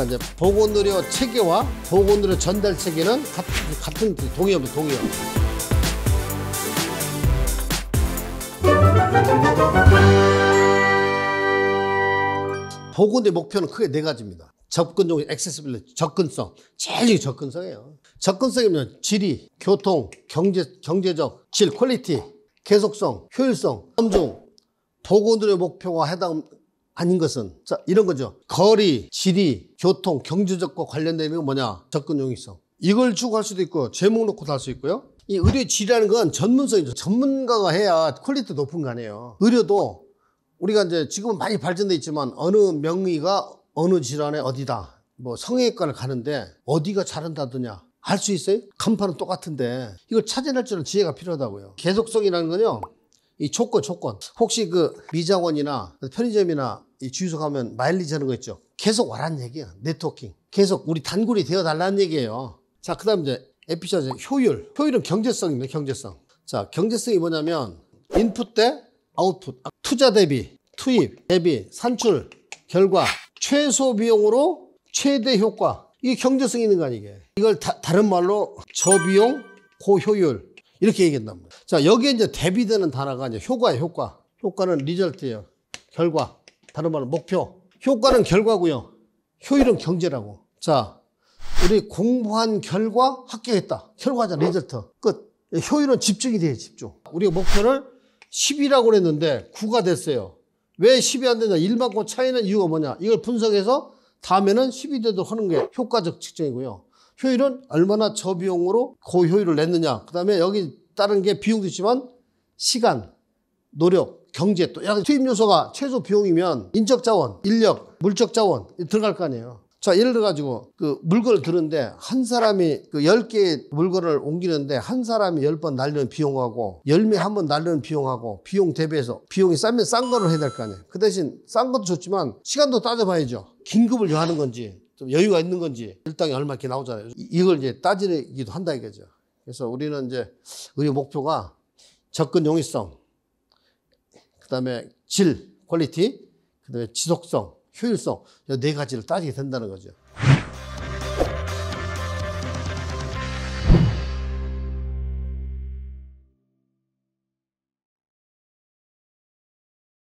그러니까 이제 보건의료 체계와 보건의료 전달 체계는 같은, 같은 동의어면 동의어. 보건의 목표는 크게 네 가지입니다. 접근종, 액세스빌리, 접근성. 제일 접근성이에요. 접근성이면 질이, 교통, 경제, 경제적, 질, 퀄리티, 계속성, 효율성, 엄중보건의료 목표와 해당 아닌 것은 자 이런 거죠. 거리, 지리, 교통, 경제적과 관련된 게 뭐냐? 접근 용이성. 이걸 추구할 수도 있고 제목 놓고도 할 수 있고요. 이 의료의 질이라는 건 전문성이죠. 전문가가 해야 퀄리티 높은 거 아니에요. 의료도 우리가 이제 지금은 많이 발전돼 있지만 어느 명의가 어느 질환에 어디다 뭐 성형외과를 가는데 어디가 잘한다더냐 알수 있어요? 간판은 똑같은데 이걸 찾아낼 줄은 지혜가 필요하다고요. 계속성이라는 건요. 이 조건, 조건. 혹시 그 미장원이나 편의점이나 이 주유소 가면 마일리지 하는 거 있죠? 계속 와는 얘기야. 네트워킹. 계속 우리 단골이 되어 달라는 얘기예요. 자, 그 다음 이제 에피소 효율. 효율은 경제성입니다, 경제성. 자, 경제성이 뭐냐면 인풋 대 아웃풋. 아, 투자 대비, 투입, 대비, 산출, 결과. 최소 비용으로 최대 효과. 이게 경제성이 있는 거 아니게. 이걸 다, 다른 말로 저비용, 고효율, 이렇게 얘기한단 말이에요. 자, 여기에 이제 대비되는 단어가 이제 효과예요, 효과. 효과는 리절트예요. 결과. 다른 말로 목표. 효과는 결과고요. 효율은 경제라고. 자, 우리 공부한 결과 합격했다. 결과자 리절트. 끝. 효율은 집중이 돼요, 집중. 우리가 목표를 10이라고 그랬는데 9가 됐어요. 왜 10이 안 되냐? 1만고 차이는 이유가 뭐냐? 이걸 분석해서 다음에는 10이 되도록 하는 게 효과적 측정이고요. 효율은 얼마나 저비용으로 고효율을 냈느냐. 그 다음에 여기 다른 게 비용도 있지만 시간, 노력, 경제 또 여러 투입 요소가 최소 비용이면 인적 자원, 인력, 물적 자원 들어갈 거 아니에요. 자, 예를 들어가지고 그 물건을 드는데 한 사람이 그 열개의 물건을 옮기는데 한 사람이 열 번 날리는 비용하고 열매한 번 날리는 비용하고 비용 대비해서 비용이 싸면 싼 거를 해야 될 거 아니에요. 그 대신 싼 것도 좋지만 시간도 따져봐야죠. 긴급을 요하는 건지 좀 여유가 있는 건지 일당이 얼마 이렇게 나오잖아요. 이걸 이제 따지기도 한다 이거죠. 그래서 우리는 이제 우리 목표가 접근 용이성, 그 다음에 질, 퀄리티, 그 다음에 지속성, 효율성, 이 네 가지를 따지게 된다는 거죠.